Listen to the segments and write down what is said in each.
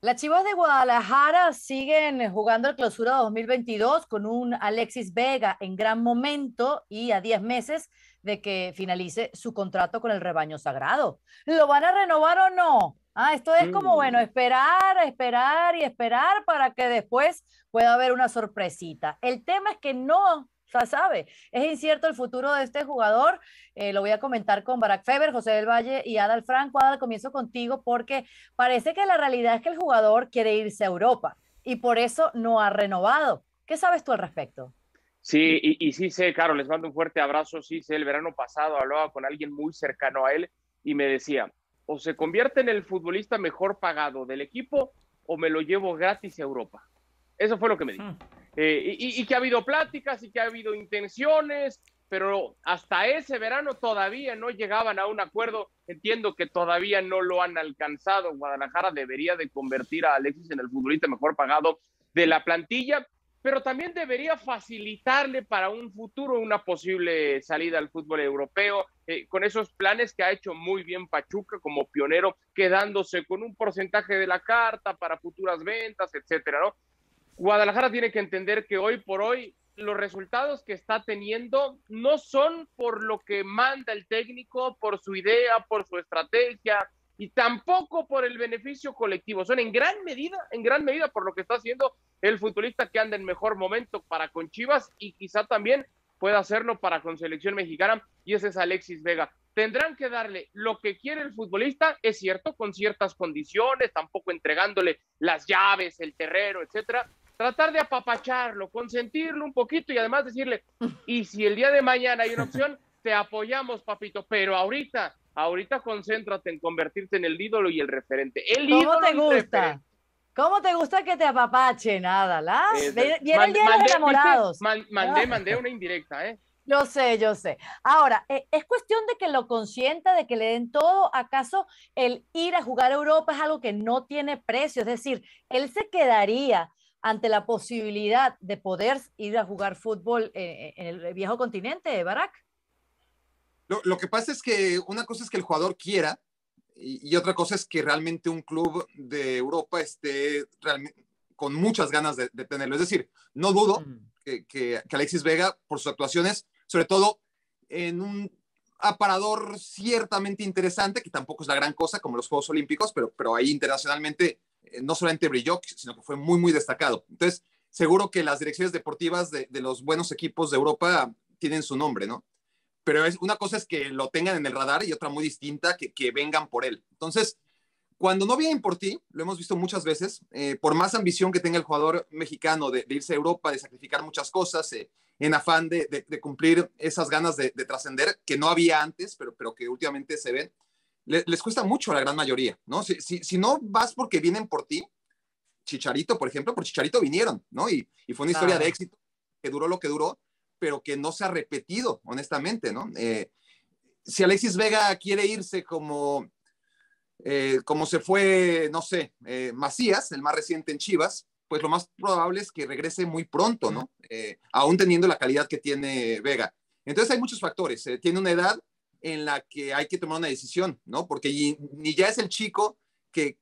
Las Chivas de Guadalajara siguen eh, jugando el clausura 2022 con un Alexis Vega en gran momento y a 10 meses de que finalice su contrato con el rebaño sagrado. ¿Lo van a renovar o no? Ah, esto es como, mm. bueno, esperar, esperar y esperar para que después pueda haber una sorpresita. El tema es que no ya sabe. Es incierto el futuro de este jugador. Eh, lo voy a comentar con Barack Feber, José del Valle y Adal Franco. Adal, comienzo contigo porque parece que la realidad es que el jugador quiere irse a Europa y por eso no ha renovado. ¿Qué sabes tú al respecto? Sí, y, sí sé, Caro, les mando un fuerte abrazo. Sí sé, el verano pasado hablaba con alguien muy cercano a él y me decía, o se convierte en el futbolista mejor pagado del equipo o me lo llevo gratis a Europa. Eso fue lo que me dijo. Hmm. Eh, y, que ha habido pláticas y que ha habido intenciones, pero hasta ese verano todavía no llegaban a un acuerdo. Entiendo que todavía no lo han alcanzado. Guadalajara debería de convertir a Alexis en el futbolista mejor pagado de la plantilla, pero también debería facilitarle para un futuro una posible salida al fútbol europeo, eh, con esos planes que ha hecho muy bien Pachuca como pionero, quedándose con un porcentaje de la carta para futuras ventas, etcétera, ¿no? Guadalajara tiene que entender que hoy por hoy los resultados que está teniendo no son por lo que manda el técnico, por su idea, por su estrategia y tampoco por el beneficio colectivo. Son en gran medida, en gran medida por lo que está haciendo el futbolista que anda en mejor momento para con Chivas y quizá también pueda hacerlo para con selección mexicana y ese es Alexis Vega. Tendrán que darle lo que quiere el futbolista, es cierto, con ciertas condiciones, tampoco entregándole las llaves, el terreno, etcétera, tratar de apapacharlo, consentirlo un poquito y además decirle, y si el día de mañana hay una opción, te apoyamos, papito, pero ahorita, ahorita concéntrate en convertirte en el ídolo y el referente. El ¿Cómo te gusta? ¿Cómo te gusta que te apapache? Nada, ¿la? el enamorados. mandé, mandé una indirecta, ¿eh? Lo sé, yo sé. Ahora, eh, ¿es cuestión de que lo consienta, de que le den todo? ¿Acaso el ir a jugar a Europa es algo que no tiene precio? Es decir, él se quedaría ante la posibilidad de poder ir a jugar fútbol eh, eh, en, el viejo continente, ¿eh, Barack? Lo, que pasa es que una cosa es que el jugador quiera y, otra cosa es que realmente un club de Europa esté realmente con muchas ganas de, tenerlo. Es decir, no dudo mm. que, Alexis Vega, por sus actuaciones, sobre todo en un aparador ciertamente interesante, que tampoco es la gran cosa como los Juegos Olímpicos, pero, pero ahí internacionalmente eh, no solamente brilló, sino que fue muy, muy destacado. Entonces, seguro que las direcciones deportivas de, los buenos equipos de Europa tienen su nombre, ¿no? Pero es, una cosa es que lo tengan en el radar y otra muy distinta, que, que vengan por él. Entonces, cuando no vienen por ti, lo hemos visto muchas veces, eh, por más ambición que tenga el jugador mexicano de, irse a Europa, de sacrificar muchas cosas, eh, en afán de, cumplir esas ganas de, trascender que no había antes, pero, pero que últimamente se ven, les cuesta mucho a la gran mayoría, ¿no? Si, si, no vas porque vienen por ti, Chicharito, por ejemplo, por Chicharito vinieron, ¿no? Y, fue una historia de éxito que duró lo que duró, pero que no se ha repetido, honestamente, ¿no? Eh, si Alexis Vega quiere irse como, eh, como se fue, no sé, eh, Macías, el más reciente en Chivas, pues lo más probable es que regrese muy pronto, ¿no? aún teniendo la calidad que tiene Vega. Entonces hay muchos factores. tiene una edad en la que hay que tomar una decisión, ¿no? Porque ni ya es el chico que,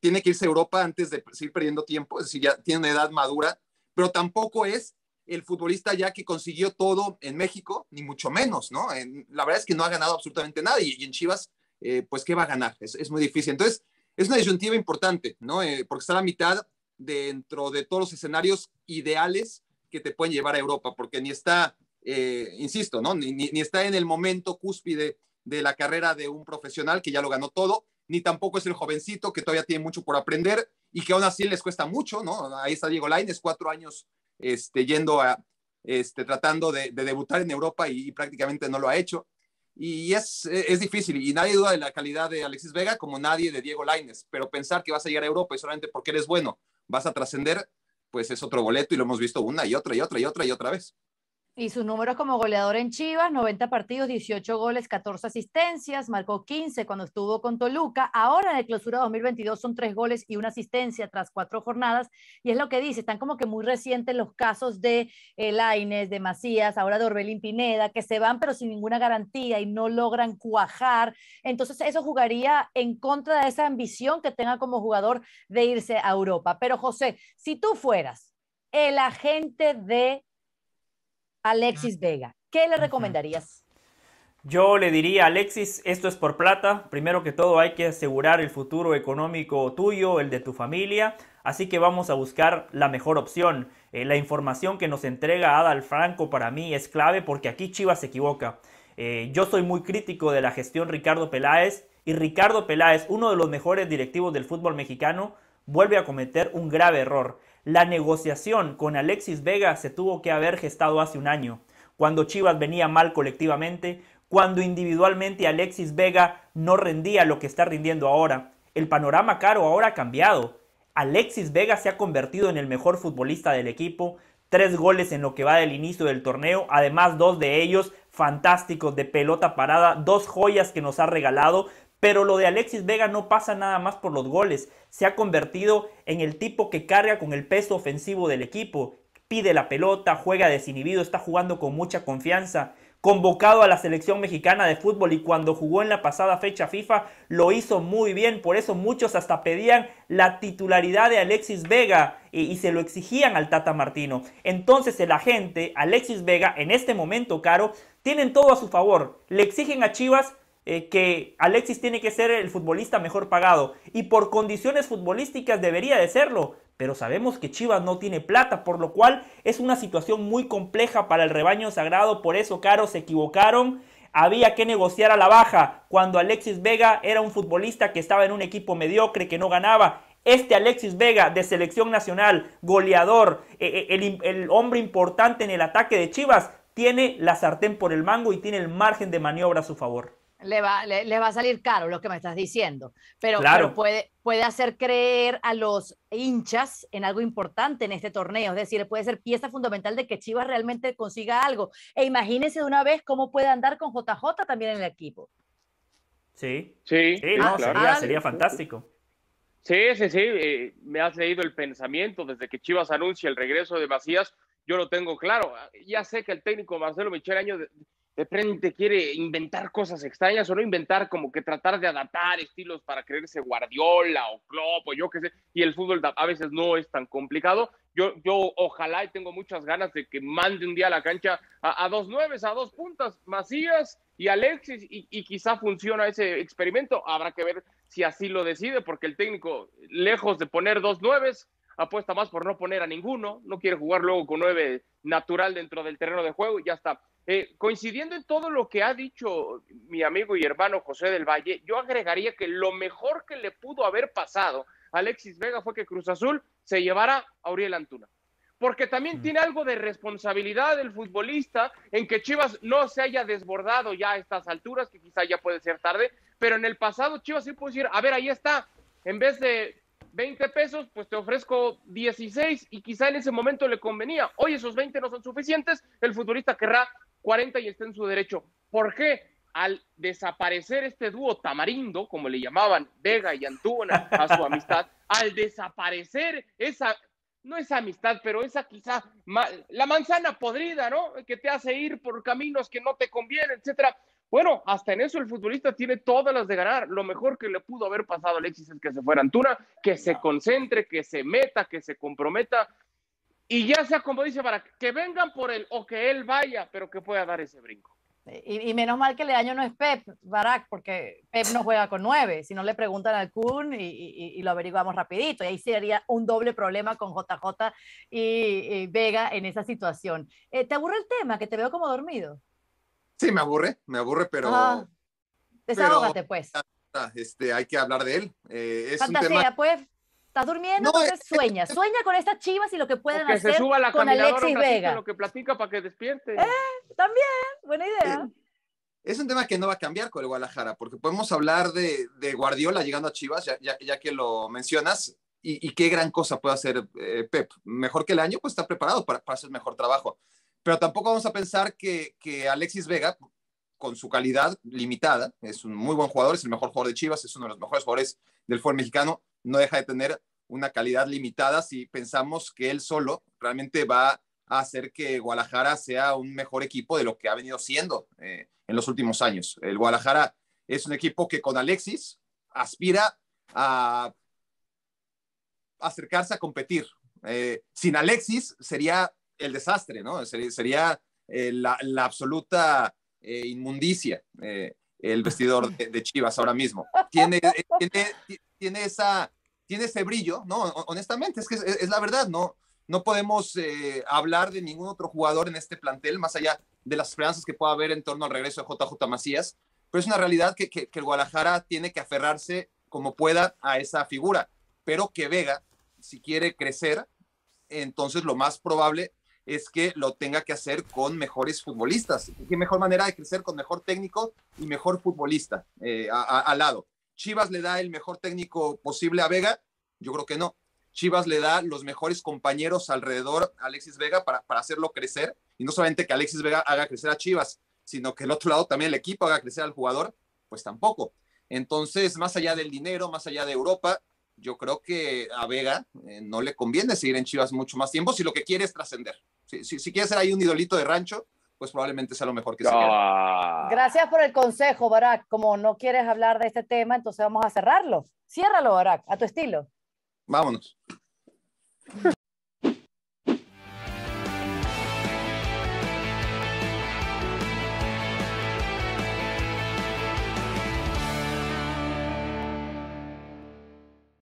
tiene que irse a Europa antes de seguir perdiendo tiempo, es decir, ya tiene una edad madura, pero tampoco es el futbolista ya que consiguió todo en México, ni mucho menos, ¿no? En, la verdad es que no ha ganado absolutamente nada y, en Chivas, eh, pues, ¿qué va a ganar? Es, muy difícil. Entonces, es una disyuntiva importante, ¿no? Eh, porque está a la mitad dentro de todos los escenarios ideales que te pueden llevar a Europa, porque ni está eh, insisto, ¿no? Ni, está en el momento cúspide de la carrera de un profesional que ya lo ganó todo, ni tampoco es el jovencito que todavía tiene mucho por aprender y que aún así les cuesta mucho, ¿no? Ahí está Diego Lainez, cuatro años este, yendo a, este, tratando de, debutar en Europa y, prácticamente no lo ha hecho. Y es, e, es, difícil y nadie duda de la calidad de Alexis Vega como nadie de Diego Lainez, pero pensar que vas a llegar a Europa y solamente porque eres bueno vas a trascender, pues es otro boleto y lo hemos visto una y otra y otra y otra y otra vez. Y sus números como goleador en Chivas, 90 partidos, 18 goles, 14 asistencias, marcó 15 cuando estuvo con Toluca. Ahora en el clausura 2022 son 3 goles y una asistencia tras 4 jornadas. Y es lo que dice, están como que muy recientes los casos de eh, Laines, de Macías, ahora de Orbelín Pineda, que se van pero sin ninguna garantía y no logran cuajar. Entonces eso jugaría en contra de esa ambición que tenga como jugador de irse a Europa. Pero José, si tú fueras el agente de Alexis Vega. ¿Qué le recomendarías? Yo le diría, Alexis, esto es por plata. Primero que todo hay que asegurar el futuro económico tuyo, el de tu familia. Así que vamos a buscar la mejor opción. Eh, la información que nos entrega Adal Franco para mí es clave porque aquí Chivas se equivoca. Eh, yo soy muy crítico de la gestión Ricardo Peláez y Ricardo Peláez, uno de los mejores directivos del fútbol mexicano, vuelve a cometer un grave error. La negociación con Alexis Vega se tuvo que haber gestado hace un año, cuando Chivas venía mal colectivamente, cuando individualmente Alexis Vega no rendía lo que está rindiendo ahora. El panorama caro ahora ha cambiado. Alexis Vega se ha convertido en el mejor futbolista del equipo, tres goles en lo que va del inicio del torneo, además dos de ellos fantásticos de pelota parada, dos joyas que nos ha regalado, pero lo de Alexis Vega no pasa nada más por los goles. Se ha convertido en el tipo que carga con el peso ofensivo del equipo. Pide la pelota, juega desinhibido, está jugando con mucha confianza. Convocado a la selección mexicana de fútbol y cuando jugó en la pasada fecha FIFA lo hizo muy bien. Por eso muchos hasta pedían la titularidad de Alexis Vega y, se lo exigían al Tata Martino. Entonces el agente Alexis Vega en este momento, Caro, tienen todo a su favor. Le exigen a Chivas eh, que Alexis tiene que ser el futbolista mejor pagado y por condiciones futbolísticas debería de serlo, pero sabemos que Chivas no tiene plata, por lo cual es una situación muy compleja para el rebaño sagrado, por eso Caro se equivocaron. Había que negociar a la baja cuando Alexis Vega era un futbolista que estaba en un equipo mediocre que no ganaba este Alexis Vega de selección nacional, goleador, eh, eh, el, hombre importante en el ataque de Chivas, tiene la sartén por el mango y tiene el margen de maniobra a su favor. Le va, va a salir caro lo que me estás diciendo, pero, puede, puede hacer creer a los hinchas en algo importante en este torneo, es decir, puede ser pieza fundamental de que Chivas realmente consiga algo. E imagínense de una vez cómo puede andar con JJ también en el equipo. Sí, sí, sí sería, fantástico. Sí, sí, sí. Eh, me has leído el pensamiento desde que Chivas anuncia el regreso de Macías. Yo lo tengo claro. Ya sé que el técnico Marcelo Michel Año de repente quiere inventar cosas extrañas o no inventar, como que tratar de adaptar estilos para creerse Guardiola o Klopp o yo qué sé, y el fútbol a veces no es tan complicado. Yo, yo ojalá y tengo muchas ganas de que mande un día a la cancha a, dos nueves, a dos puntas, Macías y Alexis, y, quizá funciona ese experimento. Habrá que ver si así lo decide, porque el técnico, lejos de poner dos nueves, apuesta más por no poner a ninguno, no quiere jugar luego con nueve natural dentro del terreno de juego y ya está. Eh, coincidiendo en todo lo que ha dicho mi amigo y hermano José del Valle, yo agregaría que lo mejor que le pudo haber pasado a Alexis Vega fue que Cruz Azul se llevara a Uriel Antuna. Porque también mm. tiene algo de responsabilidad el futbolista en que Chivas no se haya desbordado ya a estas alturas, que quizá ya puede ser tarde, pero en el pasado Chivas sí pudo decir, a ver, ahí está, en vez de 20 pesos, pues te ofrezco 16 y quizá en ese momento le convenía. Hoy esos 20 no son suficientes, el futbolista querrá 40 y está en su derecho. ¿Por qué? Al desaparecer este dúo tamarindo, como le llamaban Vega y Antuna a su amistad, al desaparecer esa, no esa amistad, pero esa quizá, la manzana podrida, ¿no? Que te hace ir por caminos que no te convienen, etcétera. Bueno, hasta en eso el futbolista tiene todas las de ganar. Lo mejor que le pudo haber pasado a Alexis es que se fuera Antuna, que se concentre, que se meta, que se comprometa y ya sea como dice, para que vengan por él o que él vaya, pero que pueda dar ese brinco. Y, menos mal que le daño no es Pep, Barack, porque Pep no juega con nueve. Si no le preguntan al Kun y, lo averiguamos rapidito. Y ahí sería un doble problema con JJ y, Vega en esa situación. Eh, ¿Te aburre el tema? Que te veo como dormido. Sí, me aburre, me aburre, pero... Ah, desahógate, pues. Este, hay que hablar de él. Eh, Fantasía, pues Está durmiendo, entonces sueña. Sueña con estas chivas y lo que pueden hacer se con Alexis Vega. Lo que platica para que despierte. Eh, también, buena idea. es un tema que no va a cambiar con el Guadalajara, porque podemos hablar de, Guardiola llegando a Chivas, ya, que lo mencionas, y, qué gran cosa puede hacer eh, Pep. Mejor que el año, pues está preparado para, hacer mejor trabajo. Pero tampoco vamos a pensar que, que Alexis Vega, con su calidad limitada, es un muy buen jugador, es el mejor jugador de Chivas, es uno de los mejores jugadores del fútbol mexicano, no deja de tener una calidad limitada si pensamos que él solo realmente va a hacer que Guadalajara sea un mejor equipo de lo que ha venido siendo eh, en los últimos años. El Guadalajara es un equipo que con Alexis aspira a acercarse a competir. Eh, sin Alexis sería el desastre, ¿no? Sería, eh, la, la, absoluta inmundicia el vestidor de, Chivas ahora mismo. Tiene, eh, tiene, esa, tiene ese brillo, ¿no? Honestamente, es que es, la verdad, ¿no? No podemos eh, hablar de ningún otro jugador en este plantel, más allá de las esperanzas que pueda haber en torno al regreso de JJ Macías, pero es una realidad que, que, que el Guadalajara tiene que aferrarse como pueda a esa figura, pero que Vega, si quiere crecer, entonces lo más probable es que lo tenga que hacer con mejores futbolistas. ¿Qué mejor manera de crecer con mejor técnico y mejor futbolista eh, al lado? ¿Chivas le da el mejor técnico posible a Vega? Yo creo que no. Chivas le da los mejores compañeros alrededor a Alexis Vega para, para hacerlo crecer. Y no solamente que Alexis Vega haga crecer a Chivas, sino que el otro lado también el equipo haga crecer al jugador, pues tampoco. Entonces, más allá del dinero, más allá de Europa, yo creo que a Vega eh, no le conviene seguir en Chivas mucho más tiempo si lo que quiere es trascender. Si, quieres ser ahí un idolito de rancho, pues probablemente sea lo mejor que se ah. Gracias por el consejo, Barack. Como no quieres hablar de este tema, entonces vamos a cerrarlo. Ciérralo, Barack, a tu estilo. Vámonos.